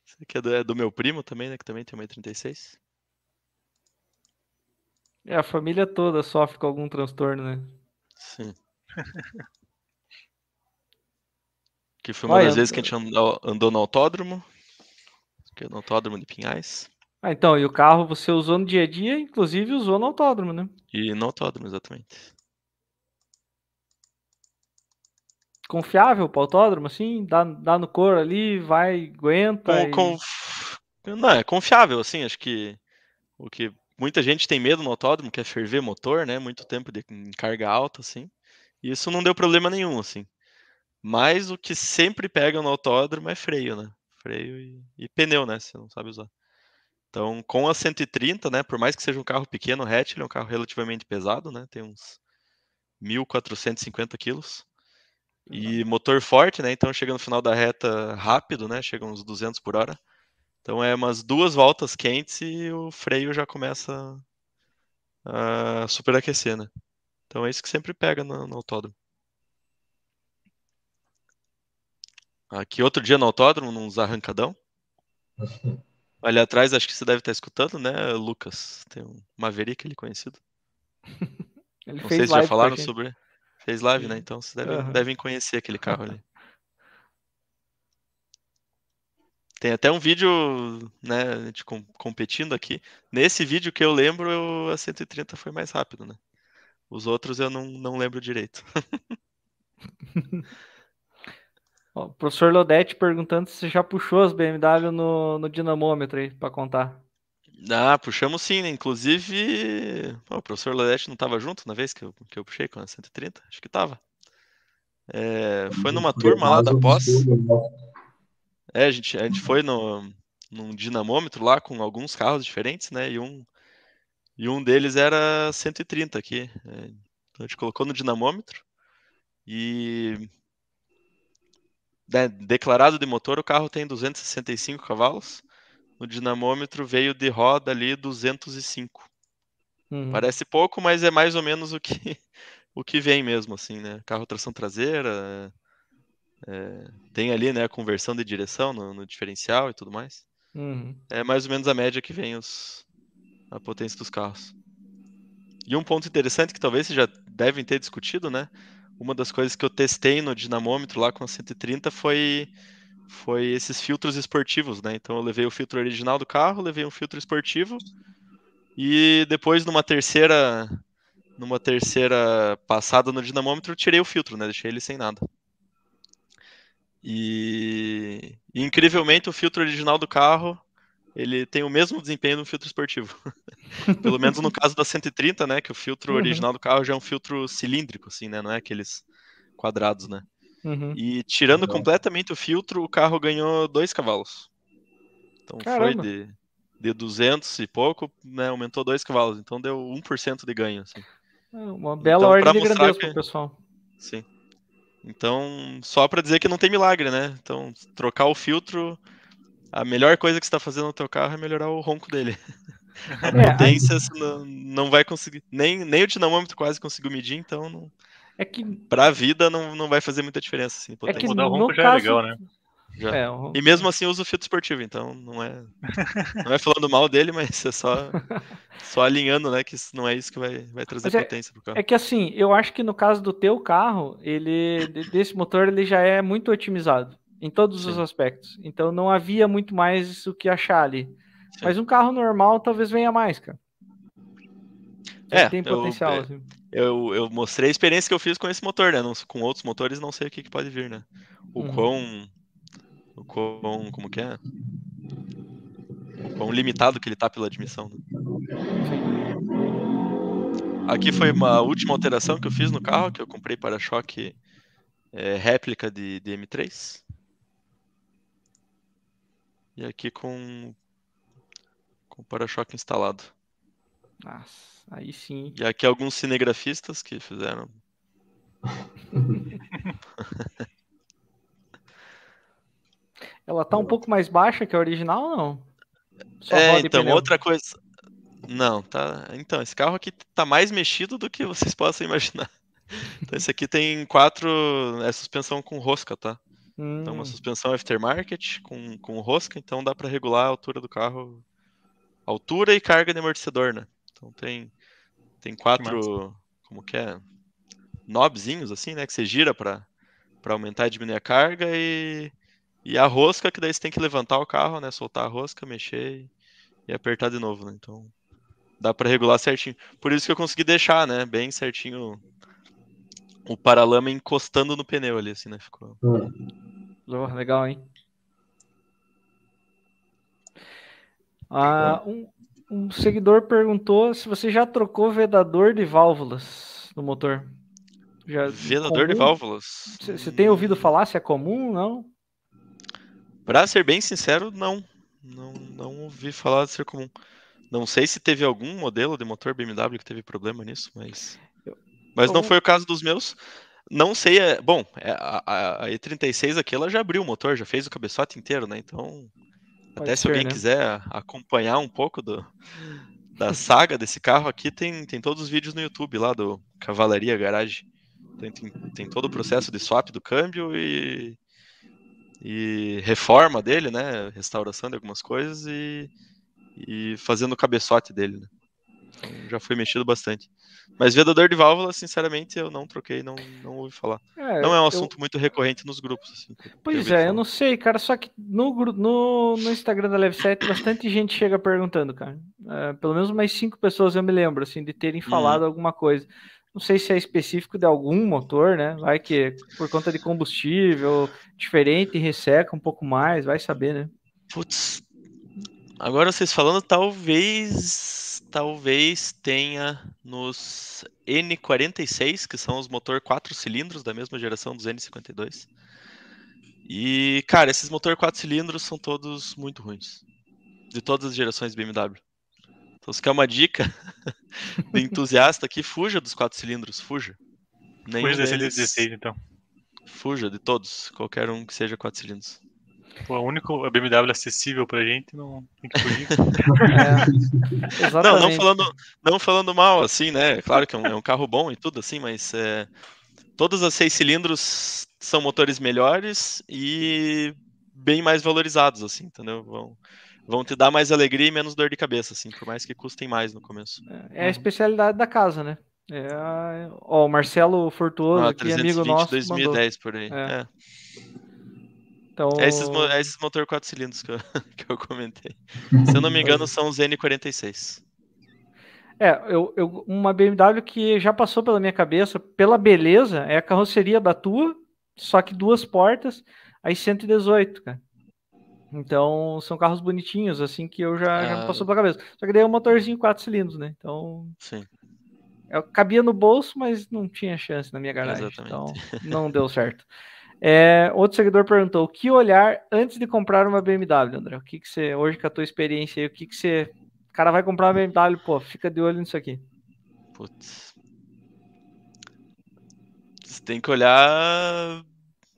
Esse *laughs* aqui é do, é do, meu primo também, né? Que também tem uma E36. É, a família toda sofre com algum transtorno, né? Sim. *laughs* que foi uma Olha, das vezes que a gente andou, andou no autódromo. É no autódromo de Pinhais. Ah, então, e o carro você usou no dia a dia, inclusive usou no autódromo, né? E no autódromo, exatamente. confiável o autódromo, assim? Dá, dá no cor ali, vai, aguenta. Com, e... conf... Não, é confiável, assim, acho que o que muita gente tem medo no autódromo, que é ferver motor, né? Muito tempo de em carga alta, assim. E isso não deu problema nenhum, assim. Mas o que sempre pega no autódromo é freio, né? Freio e, e pneu, né? Você não sabe usar. Então, com a 130, né? Por mais que seja um carro pequeno, o hatch, ele é um carro relativamente pesado, né? Tem uns 1.450 quilos. Uhum. E motor forte, né? Então chega no final da reta rápido, né? Chega uns 200 por hora. Então é umas duas voltas quentes e o freio já começa a superaquecer, né? Então é isso que sempre pega no, no autódromo. Aqui ah, outro dia no autódromo, uns arrancadão. *laughs* Ali atrás, acho que você deve estar escutando, né, Lucas? Tem um Maverick ali conhecido. *laughs* Ele Não sei se já falaram sobre. Fez live, né? Então vocês devem, uhum. devem conhecer aquele carro ali. *laughs* Tem até um vídeo, né, a gente com, competindo aqui. Nesse vídeo que eu lembro, eu, a 130 foi mais rápido, né? Os outros eu não, não lembro direito. *laughs* Ó, o professor Lodete perguntando se você já puxou as BMW no, no dinamômetro aí para contar. Ah, puxamos sim, né? Inclusive, pô, o professor Lodete não estava junto na vez que eu, que eu puxei com a 130? Acho que estava. É, foi numa turma lá da pós. Né? É, a gente, a gente foi no, num dinamômetro lá com alguns carros diferentes, né? E um, e um deles era 130 aqui. É, então a gente colocou no dinamômetro e né, declarado de motor o carro tem 265 cavalos no dinamômetro veio de roda ali 205. Uhum. Parece pouco, mas é mais ou menos o que, *laughs* o que vem mesmo, assim, né? Carro tração traseira, é, é tem ali, né, a conversão de direção no, no diferencial e tudo mais. Uhum. É mais ou menos a média que vem os, a potência dos carros. E um ponto interessante que talvez vocês já devem ter discutido, né? Uma das coisas que eu testei no dinamômetro lá com a 130 foi foi esses filtros esportivos, né? Então eu levei o filtro original do carro, levei um filtro esportivo e depois numa terceira numa terceira passada no dinamômetro tirei o filtro, né? Deixei ele sem nada. E, e incrivelmente o filtro original do carro ele tem o mesmo desempenho do filtro esportivo. *laughs* Pelo menos no caso da 130, né, que o filtro uhum. original do carro já é um filtro cilíndrico assim, né, não é aqueles quadrados, né? Uhum. E tirando completamente o filtro, o carro ganhou dois cavalos. Então Caramba. foi de, de 200 e pouco, né, aumentou dois cavalos. Então deu 1% de ganho. Assim. Ah, uma bela então, ordem de grandeza que... pessoal. Sim. Então, só para dizer que não tem milagre, né? Então, trocar o filtro, a melhor coisa que você está fazendo no teu carro é melhorar o ronco dele. *laughs* A é, potência não, não vai conseguir. Nem, nem o dinamômetro quase conseguiu medir, então não, é que... Pra vida não, não vai fazer muita diferença. Assim, é que mudar o já é caso... é legal, né? É, E mesmo assim eu uso filtro esportivo, então não é *laughs* não é falando mal dele, mas é só só alinhando, né, que não é isso que vai, vai trazer mas é potência é, pro carro. É que assim, eu acho que no caso do teu carro, ele desse motor ele já é muito otimizado em todos Sim. os aspectos. Então não havia muito mais o que achar ali. Sim. Mas um carro normal talvez venha mais, cara. Ele é, tem potencial eu, é. assim eu, eu mostrei a experiência que eu fiz com esse motor, né? Não, com outros motores, não sei o que, que pode vir, né? O uhum. quão. O quão. Como que é? O quão limitado que ele tá pela admissão. Né? Aqui foi uma última alteração que eu fiz no carro, que eu comprei para-choque é, réplica de, de M3. E aqui com, com o para-choque instalado. Nossa, aí sim. E aqui alguns cinegrafistas que fizeram. *laughs* Ela tá um pouco mais baixa que a original, não? Só é, então, pneu. outra coisa. Não, tá. Então, esse carro aqui tá mais mexido do que vocês *laughs* possam imaginar. Então, esse aqui tem quatro. É suspensão com rosca, tá? Hum. Então, uma hum. suspensão aftermarket com, com rosca, então dá para regular a altura do carro. Altura e carga de amortecedor, né? Então tem, tem quatro, que como que é? Nobzinhos, assim, né? Que você gira para aumentar e diminuir a carga e, e a rosca, que daí você tem que levantar o carro, né? Soltar a rosca, mexer e, e apertar de novo, né? Então dá para regular certinho. Por isso que eu consegui deixar, né? Bem certinho o paralama encostando no pneu ali, assim, né? Ficou. Legal, hein? Ah, um, um seguidor perguntou se você já trocou vedador de válvulas no motor. Já, é vedador comum? de válvulas? Você tem ouvido falar se é comum não? Para ser bem sincero, não. Não, não ouvi falar de ser comum. Não sei se teve algum modelo de motor BMW que teve problema nisso, mas. Mas não foi o caso dos meus. Não sei, é, bom, é, a, a, a E36 aqui ela já abriu o motor, já fez o cabeçote inteiro, né? Então até ser, se alguém né? quiser acompanhar um pouco do, da saga desse carro aqui, tem, tem todos os vídeos no YouTube lá do Cavalaria Garage. Tem, tem, tem todo o processo de swap do câmbio e, e reforma dele, né? Restauração de algumas coisas e, e fazendo o cabeçote dele, né? então, já foi mexido bastante. Mas vedador de válvula, sinceramente, eu não troquei, não, não ouvi falar. É, não é um assunto eu... muito recorrente nos grupos. Assim, pois é, eu não sei, cara. Só que no, no, no Instagram da Leve 7, bastante gente chega perguntando, cara. É, pelo menos mais cinco pessoas eu me lembro, assim, de terem hum. falado hum. alguma coisa. Não sei se é específico de algum motor, né? Vai que por conta de combustível diferente, resseca um pouco mais, vai saber, né? Putz, agora vocês falando, talvez talvez tenha nos N46, que são os motor 4 cilindros da mesma geração dos N52. E, cara, esses motor 4 cilindros são todos muito ruins. De todas as gerações BMW. Então, se quer uma dica *laughs* de entusiasta aqui, fuja dos 4 cilindros, fuja. fuja desse deles... 16, então. Fuja de todos, qualquer um que seja 4 cilindros. Pô, tipo, é o único BMW acessível pra gente não tem que fugir. *laughs* É, não, não falando, não falando mal, assim, né? Claro que é um, é um carro bom e tudo, assim, mas é, todas as seis cilindros são motores melhores e bem mais valorizados, assim, entendeu? Vão, vão te dar mais alegria e menos dor de cabeça, assim, por mais que custem mais no começo. É, é a uhum. especialidade da casa, né? É, ó, o Marcelo Fortuoso, ah, aqui, 320, amigo nosso. 2010 mandou. por aí. É. É. Então... É, esses, é esses motor 4 cilindros que eu, *laughs* que eu comentei. Se eu não me *laughs* engano, são os N46. É, eu, eu, uma BMW que já passou pela minha cabeça, pela beleza, é a carroceria da tua, só que duas portas, aí 118, cara. Então, são carros bonitinhos, assim, que eu já, já ah. passou pela cabeça. Só que daí é um motorzinho quatro cilindros, né? Então. Sim. Eu cabia no bolso, mas não tinha chance na minha garagem. Exatamente. Então, não deu certo. *laughs* É, outro seguidor perguntou: o que olhar antes de comprar uma BMW, André? O que, que você, hoje com a tua experiência aí, o que, que você. O cara vai comprar uma BMW, pô, fica de olho nisso aqui. Putz. Você tem que olhar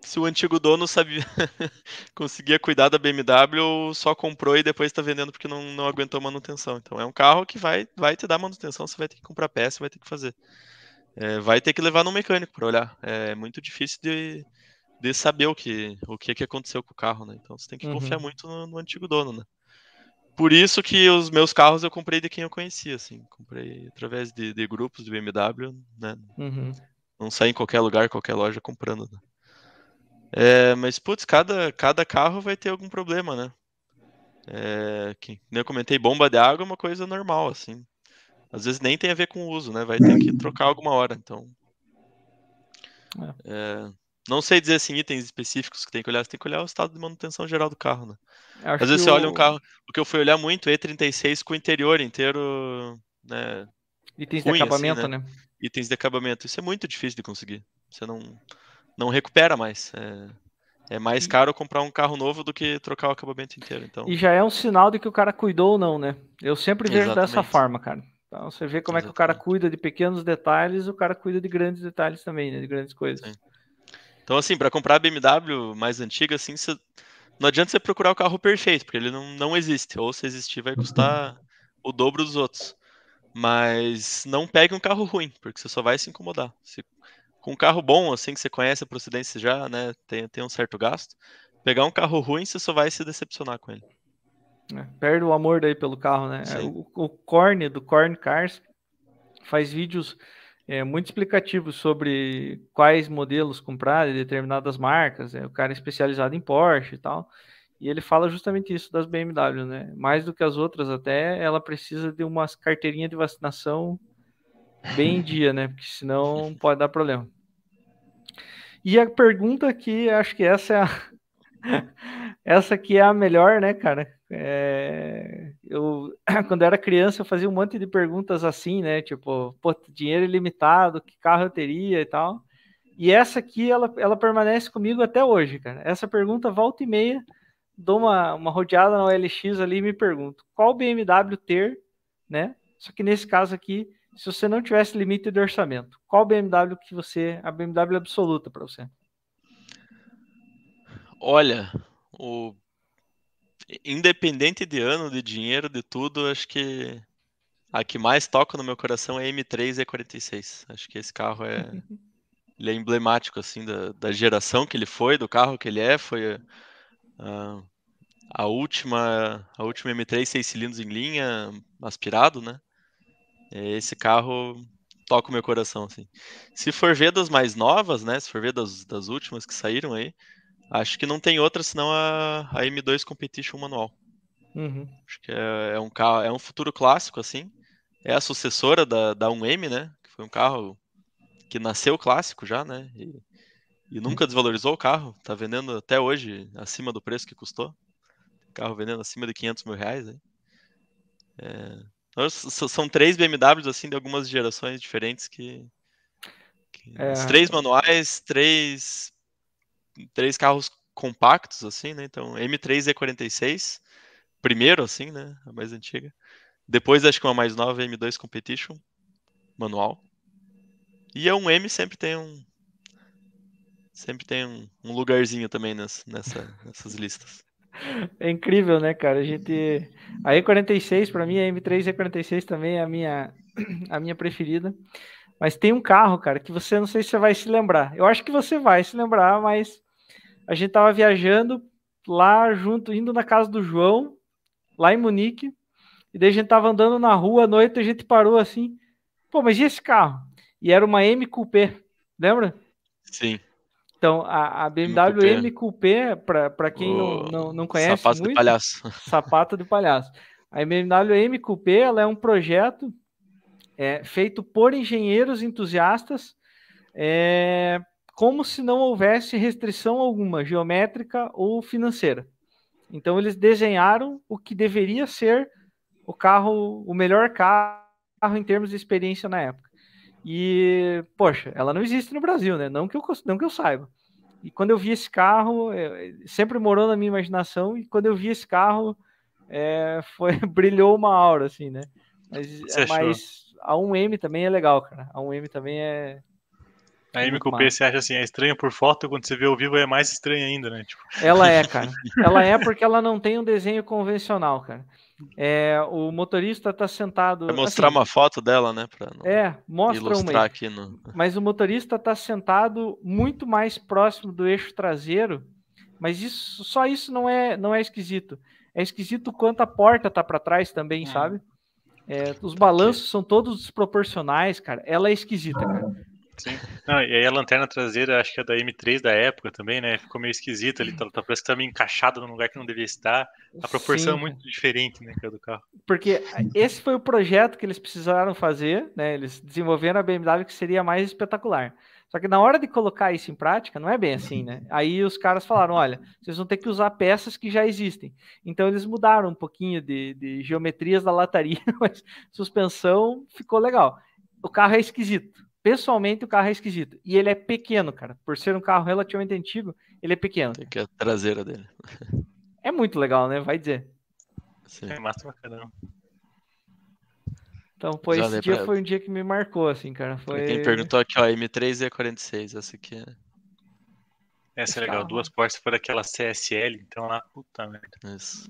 se o antigo dono sabia *laughs* conseguia cuidar da BMW ou só comprou e depois está vendendo porque não, não aguentou manutenção. Então é um carro que vai, vai te dar manutenção, você vai ter que comprar peça, vai ter que fazer. É, vai ter que levar no mecânico para olhar. É, é muito difícil de, de saber o que, o que, que aconteceu com o carro, né? Então você tem que uhum. confiar muito no, no, antigo dono, né? Por isso que os meus carros eu comprei de quem eu conhecia, assim. Comprei através de, de grupos de BMW, né? Uhum. Não saí em qualquer lugar, qualquer loja comprando, né? É, mas, putz, cada, cada carro vai ter algum problema, né? É, que, eu comentei, bomba de água é uma coisa normal, assim. Às vezes nem tem a ver com o uso, né? Vai ter que trocar alguma hora, então... É. É... Não sei dizer assim itens específicos que tem que olhar, você tem que olhar o estado de manutenção geral do carro, né? Acho Às vezes você o... olha um carro, o que eu fui olhar muito, E36 com o interior inteiro, né? Itens ruim, de assim, acabamento, assim, né? né? Itens de acabamento. Isso é muito difícil de conseguir. Você não, não recupera mais. É, é mais caro comprar um carro novo do que trocar o acabamento inteiro. Então... E já é um sinal de que o cara cuidou ou não, né? Eu sempre vejo Exatamente. dessa forma, cara. Então você vê como Exatamente. é que o cara cuida de pequenos detalhes, o cara cuida de grandes detalhes também, né? De grandes coisas. Sim. Então, assim, para comprar a BMW mais antiga, assim, não adianta você procurar o carro perfeito, porque ele não, não existe. Ou se existir, vai custar o dobro dos outros. Mas não pegue um carro ruim, porque você só vai se incomodar. Se... com um carro bom, assim, que você conhece a procedência já, né, tem, tem um certo gasto. Pegar um carro ruim, você só vai se decepcionar com ele. É, perde o amor daí pelo carro, né? O, o Korn, do Korn Cars, faz vídeos é, muito explicativo sobre quais modelos comprar de determinadas marcas. Né? o cara é especializado em Porsche e tal. E ele fala justamente isso das BMW, né? Mais do que as outras, até ela precisa de uma carteirinha de vacinação bem em dia, né? Porque senão pode dar problema. E a pergunta que acho que essa é a, essa aqui é a melhor, né, cara? É... Eu, *clears throat* quando eu era criança, eu fazia um monte de perguntas assim, né? Tipo, pô, dinheiro ilimitado, que carro eu teria e tal. E essa aqui, ela, ela permanece comigo até hoje, cara. Essa pergunta, volta e meia, dou uma, uma rodeada na OLX ali e me pergunto, qual BMW ter, né? Só que nesse caso aqui, se você não tivesse limite de orçamento, qual BMW que você, a BMW absoluta para você? Olha, o independente de ano, de dinheiro, de tudo, acho que a que mais toca no meu coração é M3 E46. Acho que esse carro é, *laughs* ele é emblemático assim da, da geração que ele foi, do carro que ele é, foi a, ah, a última a última M3 seis cilindros em linha, aspirado, né? É, esse carro toca o meu coração assim. Se for ver das mais novas, né? Se for ver das, das últimas que saíram aí, Acho que não tem outra senão a, a M2 Competition Manual. Uhum. Acho que é, é, um carro, é um futuro clássico, assim. É a sucessora da, da 1M, né? Que foi um carro que nasceu clássico já, né? E, e nunca uhum. desvalorizou o carro. Tá vendendo até hoje acima do preço que custou. Carro vendendo acima de 500 mil reais. Né? É... Então, são três BMWs, assim, de algumas gerações diferentes que... que... É... Os três manuais, três três carros compactos, assim, né? Então, M3 E46, primeiro, assim, né? A mais antiga. Depois, acho que uma mais nova, M2 Competition, manual. E é um m sempre tem um. Sempre tem um, um lugarzinho também nessa, nessa, *laughs* nessas listas. É incrível, né, cara? A gente. A E46, para mim, a M3 E46 também é a minha, *clears throat* a minha preferida. Mas tem um carro, cara, que você não sei se você vai se lembrar. Eu acho que você vai se lembrar, mas a gente tava viajando lá junto, indo na casa do João, lá em Munique, e daí a gente tava andando na rua à noite, a gente parou assim, pô, mas e esse carro? E era uma M Coupé, lembra? Sim. Então, a, a BMW M Coupé, para quem não, não, não conhece sapato muito... Sapato de palhaço. *laughs* Sapato de palhaço. A BMW M Coupé, ela é um projeto é, feito por engenheiros entusiastas é, como se não houvesse restrição alguma geométrica ou financeira. Então eles desenharam o que deveria ser o carro, o melhor carro em termos de experiência na época. E poxa, ela não existe no Brasil, né? Não que eu não que eu saiba. E quando eu vi esse carro, é, sempre morou na minha imaginação. E quando eu vi esse carro, é, *laughs* foi brilhou uma aura assim, né? Mas, mas a 1M também é legal, cara. A 1M também é a Amy Cooper, você acha assim, é estranha por foto, quando você vê ao vivo é mais estranha ainda, né? Tipo... Ela é, *laughs* cara. Ela é porque ela não tem um desenho convencional, cara. É, o motorista tá sentado. Vai mostrar assim, uma foto dela, né? Pra é, mostra uma. Aqui no... Mas o motorista tá sentado muito mais próximo do eixo traseiro. Mas isso, só isso não é, não é esquisito. É esquisito quanto a porta tá para trás também, hum. sabe? É, os tá balanços são todos desproporcionais, cara. Ela é esquisita, cara. Sim. Não, e aí a lanterna traseira, acho que é da M3 da época também, né? Ficou meio esquisito ali, tá, tá, parece que tá meio encaixada num lugar que não devia estar. A proporção é Sim. é muito diferente, né, do carro. Porque esse foi o projeto que eles precisaram fazer, né? Eles desenvolveram a BMW que seria mais espetacular. Só que na hora de colocar isso em prática, não é bem assim, né? Aí os caras falaram: olha, vocês vão ter que usar peças que já existem. Então eles mudaram um pouquinho de, de geometrias da lataria, *laughs* mas suspensão ficou legal. O carro é esquisito, pessoalmente o carro é esquisito. E ele é pequeno, cara. Por ser um carro relativamente antigo, ele é pequeno. Tem que a traseira dele. *laughs* É muito legal, né? Vai dizer. Sim. É massa pra caramba. Então, pô, Mas esse dia pra... foi um dia que me marcou, assim, cara. Foi... Quem perguntou aqui, ó, M3 e A46, essa aqui é... Essa é legal, duas portas foi aquela CSL, então lá, puta merda. Isso.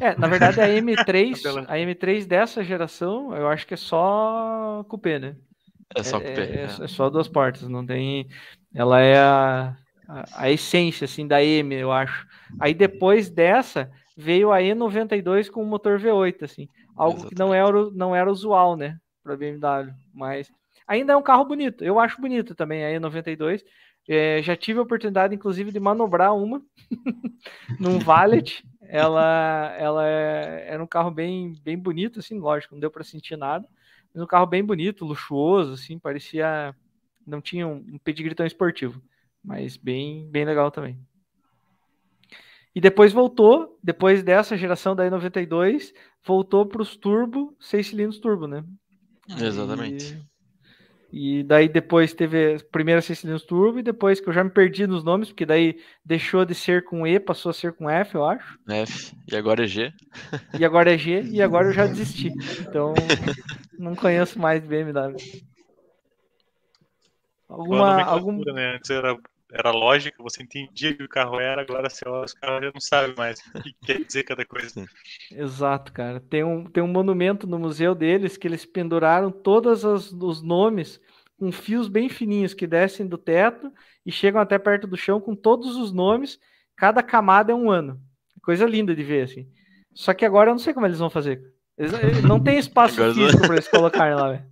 É, é na verdade a *laughs* M3, a M3 dessa geração, eu acho que é só coupé, né? É só, é, é, né? é, só duas portas, não tem. Ela é a, a, a, essência assim da M, eu acho. Aí depois dessa veio a E92 com o motor V8, assim, algo Exatamente. que não era não era usual, né, para BMW, mas ainda é um carro bonito. Eu acho bonito também a E92. É, já tive a oportunidade, inclusive, de manobrar uma *laughs* num valet. Ela, ela é, era um carro bem, bem bonito, assim, lógico, não deu para sentir nada. Mas um carro bem bonito, luxuoso, assim, parecia. Não tinha um pedigree tão esportivo, mas bem, bem legal também. E depois voltou, depois dessa geração da E92, voltou para os turbo, seis cilindros turbo, né? Exatamente. E daí depois teve primeira Assist News Turbo, e depois que eu já me perdi nos nomes, porque daí deixou de ser com E, passou a ser com F, eu acho. F, e agora é G. E agora é G, e agora eu já desisti. Então, *laughs* não conheço mais BMW. Alguma. Algum... Né? Antes era era lógica, você entendia que o carro era, agora você olha os caras já não sabe mais o que quer dizer cada coisa. Exato, cara. Tem um, tem um monumento no museu deles que eles penduraram todos os, os nomes com fios bem fininhos que descem do teto e chegam até perto do chão com todos os nomes. Cada camada é um ano. Coisa linda de ver, assim. Só que agora eu não sei como eles vão fazer. Eles, eh, não tem espaço físico para eles colocarem lá, velho.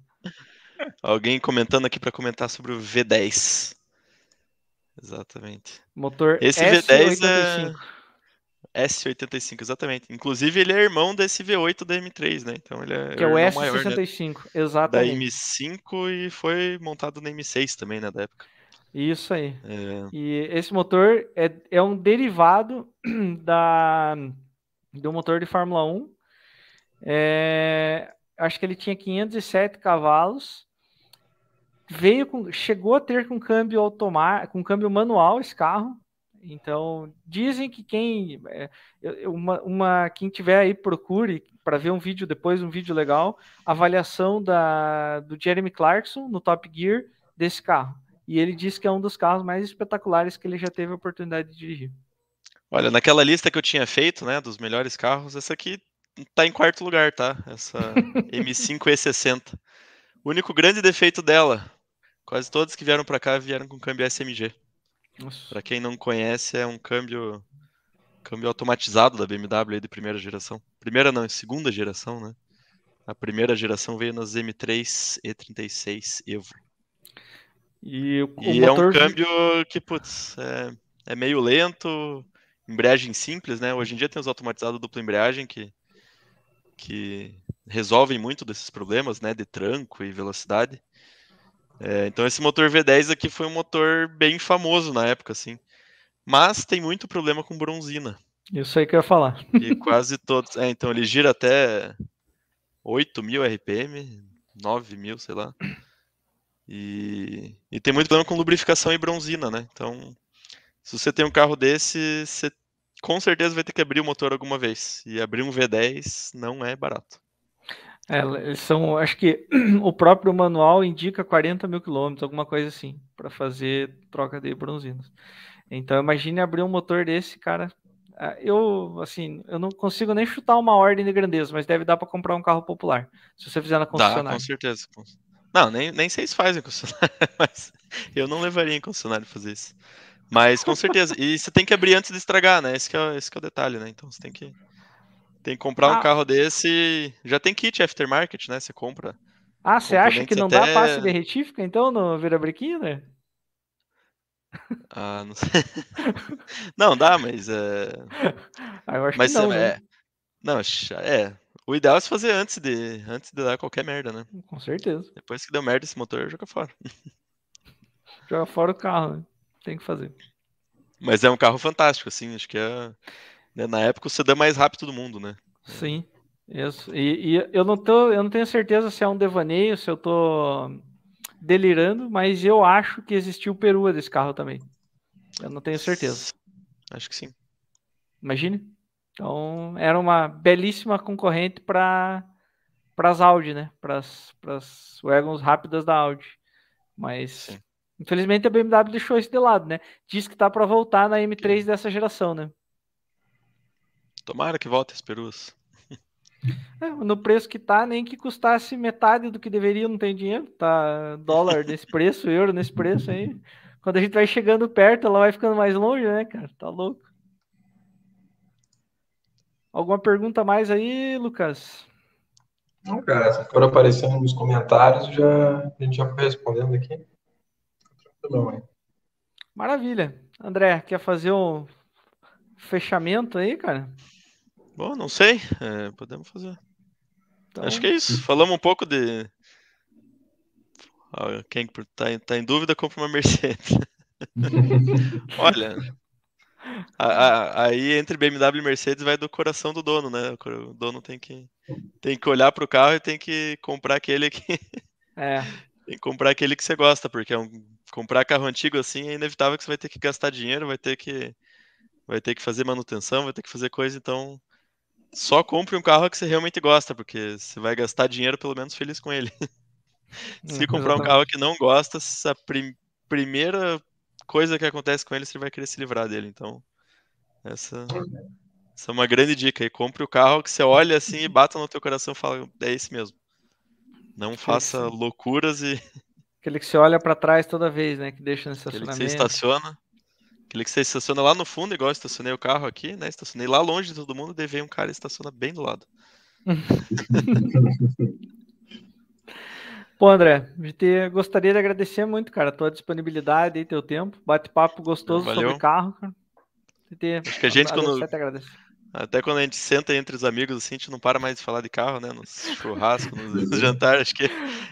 Alguém comentando aqui para comentar sobre o V10. Exatamente. Motor Esse S85. V10 é S85, exatamente. Inclusive, ele é irmão desse V8 da M3, né? Então ele é. Que é o S65, maior, né? exatamente. Da M5 e foi montado na M6 também, né, época. Isso aí. É... E esse motor é, é um derivado *clears throat* da, do motor de Fórmula 1. É, acho que ele tinha 507 cavalos veio com, chegou a ter com câmbio automático, com câmbio manual esse carro. Então dizem que quem é, uma, uma quem tiver aí procure para ver um vídeo depois um vídeo legal avaliação da do Jeremy Clarkson no Top Gear desse carro e ele diz que é um dos carros mais espetaculares que ele já teve a oportunidade de dirigir. Olha, naquela lista que eu tinha feito, né, dos melhores carros, essa aqui tá em quarto lugar, tá? Essa *laughs* M5 E60. O único grande defeito dela, Quase todos que vieram para cá vieram com câmbio SMG. Para quem não conhece, é um câmbio câmbio automatizado da BMW aí de primeira geração. Primeira não, segunda geração, né? A primeira geração veio nas M3 E36 Evo. E, o, e é um câmbio que, putz, é, é meio lento, embreagem simples, né? Hoje em dia tem os automatizados dupla embreagem que, que resolvem muito desses problemas, né? De tranco e velocidade. É, então esse motor V10 aqui foi um motor bem famoso na época, assim. Mas tem muito problema com bronzina. Isso aí que eu ia falar. E quase todos. É, então ele gira até 8 mil RPM, 9 mil, sei lá. E, e tem muito problema com lubrificação e bronzina, né? Então, se você tem um carro desse, você com certeza vai ter que abrir o motor alguma vez. E abrir um V10 não é barato. É, são, acho que *clears throat* o próprio manual indica 40 mil quilômetros, alguma coisa assim, para fazer troca de bronzinas. Então, imagine abrir um motor desse, cara. Ah, eu, assim, eu não consigo nem chutar uma ordem de grandeza, mas deve dar para comprar um carro popular, se você fizer na concessionária. Dá, com certeza. Não, nem, nem vocês fazem concessionária, *laughs* mas eu não levaria em concessionária fazer isso. Mas com certeza. e você tem que abrir antes de estragar, né? Esse é, esse é o detalhe, né? Então você tem que tem que comprar ah. um carro desse. Já tem kit aftermarket, né? Você compra. Ah, você acha que não até... dá passe de retífica, então, no né? Ah, não sei. *laughs* não, dá, mas. É... Ah, *laughs* eu acho mas, que não. É... Não, é. O ideal é se fazer antes de, antes de dar qualquer merda, né? Com certeza. Depois que deu merda esse motor, joga fora. *laughs* joga fora o carro, né? Tem que fazer. Mas é um carro fantástico, assim. Acho que é né? Na época o sedã é mais rápido do mundo, né? Sim. Isso. E, e, eu não tô, eu não tenho certeza se é um devaneio, se eu tô delirando, mas eu acho que existiu perua desse carro também. Eu não tenho certeza. Acho que sim. Imagine. Então era uma belíssima concorrente para para as Audi, né? Para as wagons rápidas da Audi. Mas sim. infelizmente a BMW deixou isso de lado, né? Diz que tá para voltar na M3 dessa geração, né? Tomara que volte as peruas. É, no preço que tá, nem que custasse metade do que deveria, não tem dinheiro. Tá dólar nesse preço, euro nesse preço aí. Quando a gente vai chegando perto, ela vai ficando mais longe, né, cara? Tá louco. Alguma pergunta mais aí, Lucas? Não, cara, se for aparecendo nos comentários, já, a gente já foi respondendo aqui. Tranquilão, hein? Maravilha. André, quer fazer um fechamento aí, cara? Bom, não sei. É, podemos fazer. Então... Acho que é isso. *laughs* Falamos um pouco de. Ah, quem tá, tá em dúvida, compra uma Mercedes. *laughs* Olha, a, a, aí entre BMW e Mercedes vai do coração do dono, né? O dono tem que, tem que olhar para o carro e tem que comprar aquele que. *laughs* É. Tem que comprar aquele que você gosta, porque é um, comprar carro antigo assim é inevitável que você vai ter que gastar dinheiro, vai ter que, vai ter que fazer manutenção, vai ter que fazer coisa, então só compre um carro que você realmente gosta, porque você vai gastar dinheiro pelo menos feliz com ele. *laughs* Se hum, comprar exatamente. um carro que não gosta, a prim primeira coisa que acontece com ele, você vai querer se livrar dele. Então, essa, essa é uma grande dica. E compre o carro que você olha assim e bata no teu coração e fala, é esse mesmo. Não faça loucuras e... *laughs* Aquele que você olha para trás toda vez, né? Que deixa no estacionamento. Aquele que você estaciona. Aquele que você estaciona lá no fundo, igual eu estacionei o carro aqui, né? Estacionei lá longe de todo mundo, devei um cara e estaciona bem do lado. *laughs* Pô, André, te, gostaria de agradecer muito, cara, a tua disponibilidade e teu tempo. Bate-papo gostoso Valeu. sobre carro, cara. Te, Acho que a gente, quando, até quando a gente senta entre os amigos, assim, a gente não para mais de falar de carro, né? Nos *laughs* churrascos, nos *laughs* jantares, acho que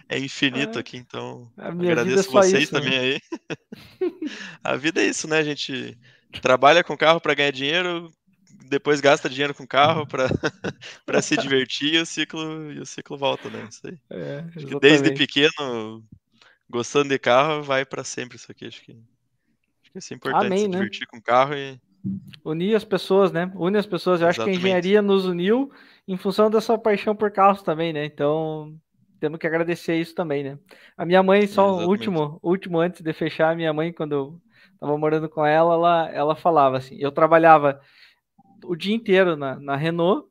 é infinito aqui, então agradeço é vocês isso, né? também né? aí. *laughs* a vida é isso, né? A gente trabalha com carro para ganhar dinheiro, depois gasta dinheiro com carro para se divertir e o ciclo, e o ciclo volta, né? Isso aí. É, acho que desde pequeno, gostando de carro, vai para sempre isso aqui, acho que. Acho que isso é importante, Amém, se né? divertir com carro e Unir as pessoas, né? Une as pessoas. Eu acho que a engenharia nos uniu em função da sua paixão por carros também, né? Então, temos que agradecer isso também, né? A minha mãe, só o último, último antes de fechar, a minha mãe, quando eu tava morando com ela, ela, ela falava assim: eu trabalhava o dia inteiro na, na Renault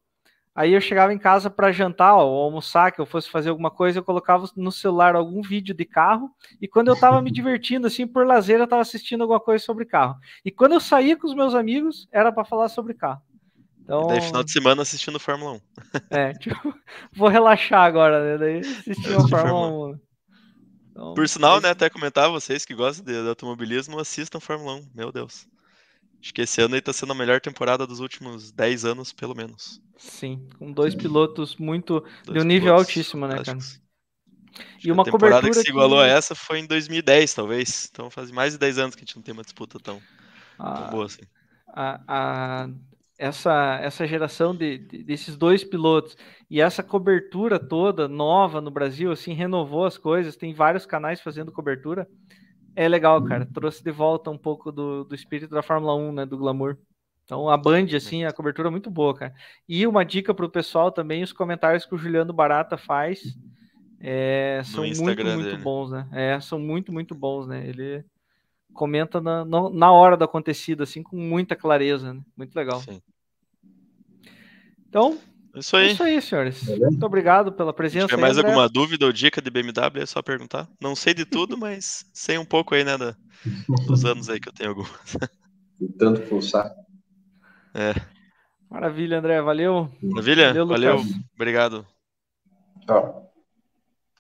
Aí eu chegava em casa para jantar ó, ou almoçar, que eu fosse fazer alguma coisa, eu colocava no celular algum vídeo de carro. E quando eu estava me *laughs* divertindo, assim, por lazer, eu estava assistindo alguma coisa sobre carro. E quando eu saía com os meus amigos, era para falar sobre carro. Então... daí, final então de semana assistindo Fórmula 1. É, *laughs* tipo, vou relaxar agora, né? Daí assistindo a Fórmula 1. Então, Por sinal, né, até comentar vocês que gostam de, de automobilismo, assistam Fórmula 1, meu Deus. Acho que esse ano aí tá sendo a melhor temporada dos últimos 10 anos, pelo menos. Sim, com dois pilotos muito. Dois de um nível altíssimo, né, cara? E uma a temporada cobertura que se igualou que... a essa foi em 2010, talvez. Então faz mais de 10 anos que a gente não tem uma disputa tão, a... Ah, tão boa assim. A, a, essa, essa geração de, de, desses dois pilotos e essa cobertura toda nova no Brasil, assim, renovou as coisas. Tem vários canais fazendo cobertura. É legal, cara. Trouxe de volta um pouco do, do espírito da Fórmula 1, né? Do glamour. Então a Band, assim, a cobertura é muito boa, cara. E uma dica pro pessoal também, os comentários que o Juliano Barata faz é, são muito, muito dele. bons, né? É, são muito, muito bons, né? Ele comenta na, na hora do acontecido, assim, com muita clareza, né? Muito legal. Sim. Então, é isso aí. É isso aí, senhores. Muito obrigado pela presença. Se tiver mais aí, alguma dúvida ou dica de BMW, é só perguntar. Não sei de tudo, mas sei um pouco aí, né, da, dos anos aí que eu tenho algumas. E tanto pulsar. É. Maravilha, André. Valeu. Maravilha. Valeu. Valeu obrigado. Tchau.